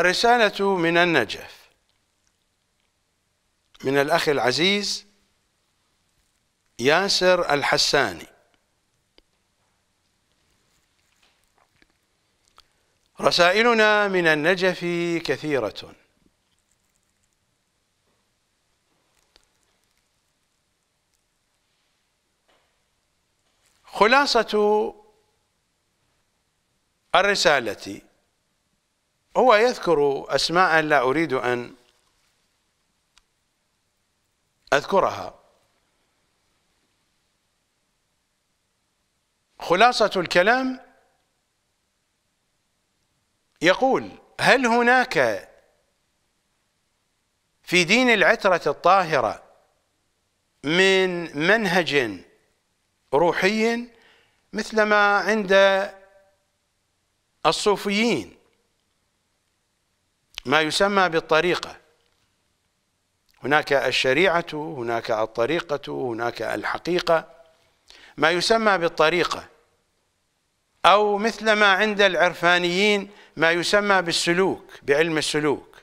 الرسالة من النجف من الأخ العزيز ياسر الحساني رسائلنا من النجف كثيرة خلاصة الرسالة هو يذكر أسماء لا أريد أن أذكرها خلاصة الكلام يقول هل هناك في دين العترة الطاهرة من منهج روحي مثل ما عند الصوفيين ما يسمى بالطريقة هناك الشريعة هناك الطريقة هناك الحقيقة ما يسمى بالطريقة أو مثل ما عند العرفانيين ما يسمى بالسلوك بعلم السلوك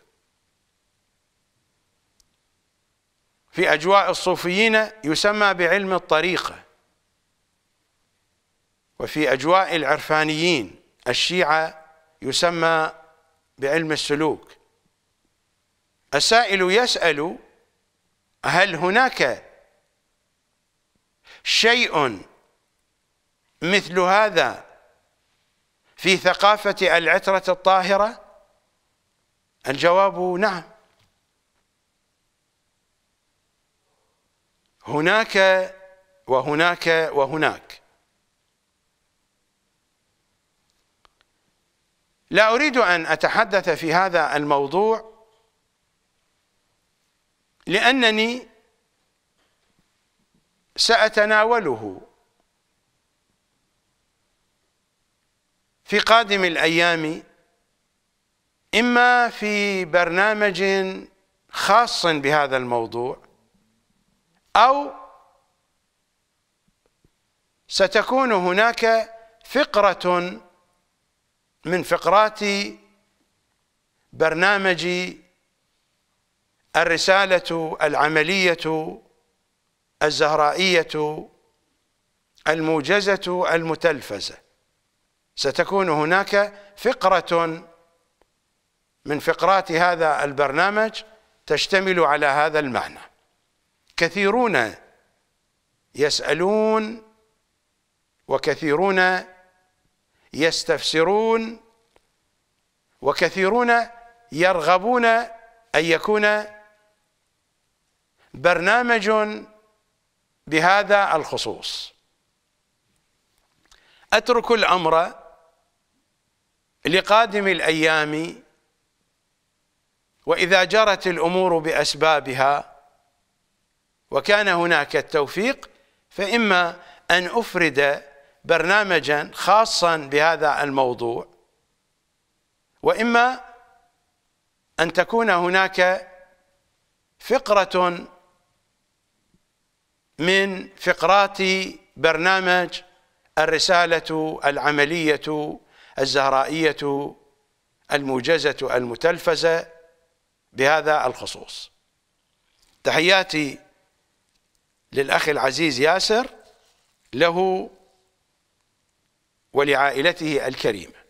في أجواء الصوفيين يسمى بعلم الطريقة وفي أجواء العرفانيين الشيعة يسمى بعلم السلوك السائل يسأل هل هناك شيء مثل هذا في ثقافة العترة الطاهرة الجواب نعم هناك وهناك وهناك لا أريد أن أتحدث في هذا الموضوع لأنني سأتناوله في قادم الأيام إما في برنامج خاص بهذا الموضوع أو ستكون هناك فقرة من فقرات برنامج الرسالة العملية الزهرائية الموجزة المتلفزة ستكون هناك فقرة من فقرات هذا البرنامج تشتمل على هذا المعنى كثيرون يسألون وكثيرون يستفسرون وكثيرون يرغبون أن يكون برنامج بهذا الخصوص أترك الأمر لقادم الأيام وإذا جرت الأمور بأسبابها وكان هناك التوفيق فإما أن أفرد برنامجا خاصا بهذا الموضوع واما ان تكون هناك فقره من فقرات برنامج الرساله العمليه الزهرائيه الموجزه المتلفزه بهذا الخصوص تحياتي للاخ العزيز ياسر له ولعائلته الكريمه